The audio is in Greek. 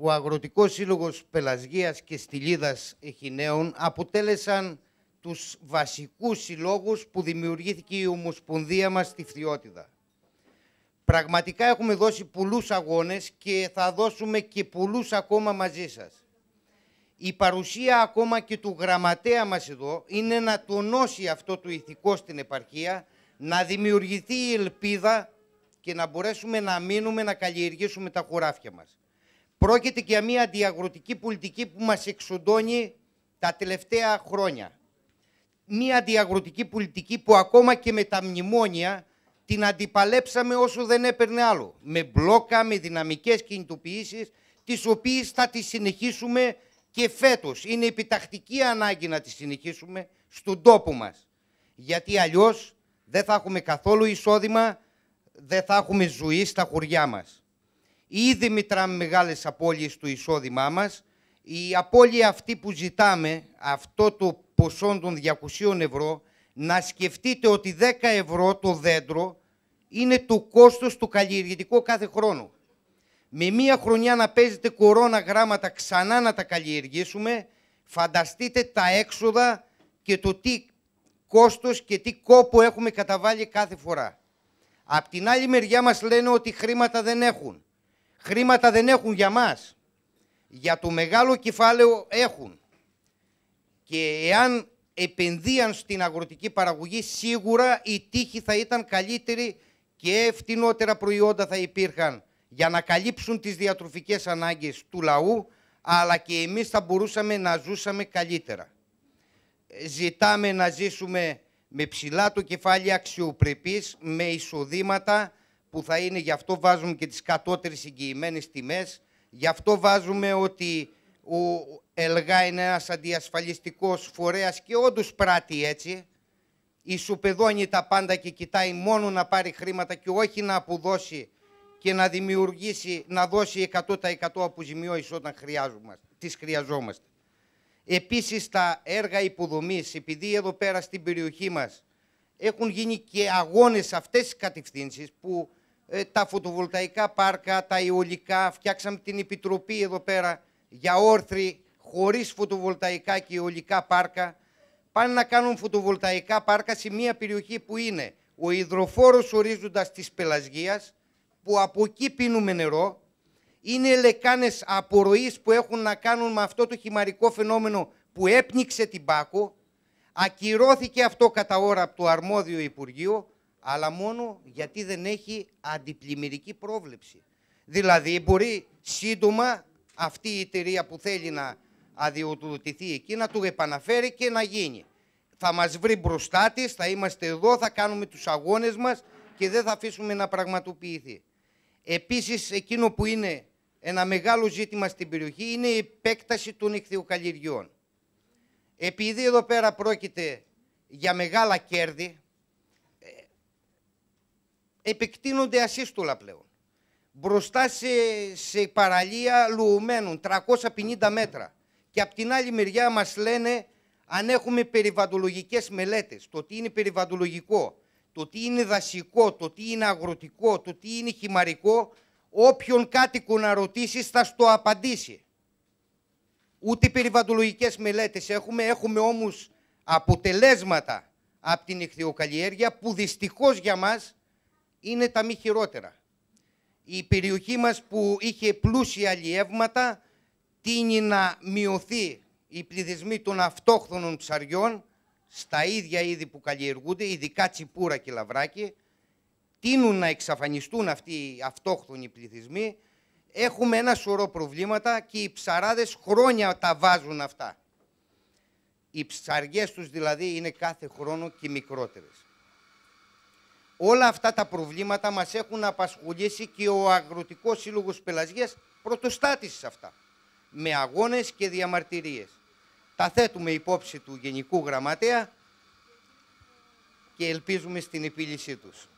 ο Αγροτικός Σύλλογος Πελασγίας και Στυλίδας Εχινέων αποτέλεσαν τους βασικούς συλλόγους που δημιουργήθηκε η Ομοσπονδία μας στη Φθιώτιδα. Πραγματικά έχουμε δώσει πολλούς αγώνες και θα δώσουμε και πολλούς ακόμα μαζί σας. Η παρουσία ακόμα και του γραμματέα μας εδώ είναι να τονώσει αυτό το ηθικό στην επαρχία, να δημιουργηθεί η ελπίδα και να μπορέσουμε να μείνουμε να καλλιεργήσουμε τα χωράφια μας. Πρόκειται για μια αντιαγροτική πολιτική που μας εξοντώνει τα τελευταία χρόνια. Μια αντιαγροτική πολιτική που ακόμα και με τα μνημόνια την αντιπαλέψαμε όσο δεν έπαιρνε άλλο. Με μπλόκα, με δυναμικές κινητοποιήσεις, τις οποίες θα τις συνεχίσουμε και φέτος. Είναι επιτακτική ανάγκη να τις συνεχίσουμε στον τόπο μας. Γιατί αλλιώς δεν θα έχουμε καθόλου εισόδημα, δεν θα έχουμε ζωή στα χωριά μας. Ήδη μητράμε μεγάλες απώλειες στο εισόδημά μας. Η απώλεια αυτή που ζητάμε, αυτό το ποσό των 200 ευρώ, να σκεφτείτε ότι 10 ευρώ το δέντρο είναι το κόστος του καλλιεργητικού κάθε χρόνο. Με μία χρονιά να παίζετε κορώνα γράμματα ξανά να τα καλλιεργήσουμε, φανταστείτε τα έξοδα και το τι κόστος και τι κόπο έχουμε καταβάλει κάθε φορά. Απ' την άλλη μεριά μας λένε ότι χρήματα δεν έχουν. Χρήματα δεν έχουν για μας. Για το μεγάλο κεφάλαιο έχουν. Και εάν επενδύαν στην αγροτική παραγωγή, σίγουρα η τύχη θα ήταν καλύτερη και φτηνότερα προϊόντα θα υπήρχαν για να καλύψουν τις διατροφικές ανάγκες του λαού, αλλά και εμείς θα μπορούσαμε να ζούσαμε καλύτερα. Ζητάμε να ζήσουμε με ψηλά το κεφάλι αξιοπρεπής, με εισοδήματα, που θα είναι, γι' αυτό βάζουμε και τις κατώτερες εγγυημένες τιμές, γι' αυτό βάζουμε ότι ο ΕΛΓΑ είναι ένας αντιασφαλιστικός φορέας και όντως πράττει έτσι, ισοπεδώνει τα πάντα και κοιτάει μόνο να πάρει χρήματα και όχι να αποδώσει και να δημιουργήσει, να δώσει 100% αποζημιώσεις όταν χρειάζομαστε, τις χρειαζόμαστε. Επίσης τα έργα υποδομής, επειδή εδώ πέρα στην περιοχή μας έχουν γίνει και αγώνες αυτές τις κατευθύνσεις που ε, τα φωτοβολταϊκά πάρκα, τα ιολικά, Φτιάξαμε την επιτροπή εδώ πέρα για όρθρη χωρίς φωτοβολταϊκά και ιολικά πάρκα. Πάνε να κάνουν φωτοβολταϊκά πάρκα σε μια περιοχή που είναι ο υδροφόρος ορίζοντας της πελασγίας, που από εκεί πίνουμε νερό, είναι λεκάνες απορροής που έχουν να κάνουν με αυτό το χυμαρικό φαινόμενο που έπνιξε την Πάκο, ακυρώθηκε αυτό κατά ώρα από το αρμόδιο Υπουργείο, αλλά μόνο γιατί δεν έχει αντιπλημμυρική πρόβλεψη. Δηλαδή μπορεί σύντομα αυτή η εταιρεία που θέλει να αδειοδοτηθεί εκεί να του επαναφέρει και να γίνει. Θα μας βρει μπροστά της, θα είμαστε εδώ, θα κάνουμε τους αγώνες μας και δεν θα αφήσουμε να πραγματοποιηθεί. Επίσης εκείνο που είναι ένα μεγάλο ζήτημα στην περιοχή είναι η επέκταση των ηχθειοκαλλιεργιών. Επειδή εδώ πέρα πρόκειται για μεγάλα κέρδη, επεκτείνονται ασύστολα πλέον. Μπροστά σε, σε παραλία λουουμένων, 350 μέτρα. Και από την άλλη μεριά μας λένε αν έχουμε περιβαντολογικές μελέτες, το τι είναι περιβαντολογικό, το τι είναι δασικό, το τι είναι αγροτικό, το τι είναι χυμαρικό, όποιον κάτοικο να ρωτήσει θα στο απαντήσει. Ούτε περιβαντολογικές μελέτες έχουμε, έχουμε όμως αποτελέσματα από την ηχθειοκαλλιέργεια που δυστυχώς για μας είναι τα μη χειρότερα. Η περιοχή μας που είχε πλούσια αλλιεύματα τίνει να μειωθεί η πληθυσμή των αυτόχθονων ψαριών στα ίδια είδη που καλλιεργούνται, ειδικά τσιπούρα και λαβράκι, τίνουν να εξαφανιστούν αυτοί οι αυτόχθονοι πληθυσμοί, έχουμε ένα σωρό προβλήματα και οι ψαράδες χρόνια τα βάζουν αυτά. Οι ψαριές τους δηλαδή είναι κάθε χρόνο και μικρότερες. Όλα αυτά τα προβλήματα μας έχουν απασχολήσει και ο Αγροτικός Σύλλογος Πελασγίας πρωτοστάτησε σε αυτά, με αγώνες και διαμαρτυρίες. Τα θέτουμε υπόψη του Γενικού Γραμματέα και ελπίζουμε στην επίλυσή τους.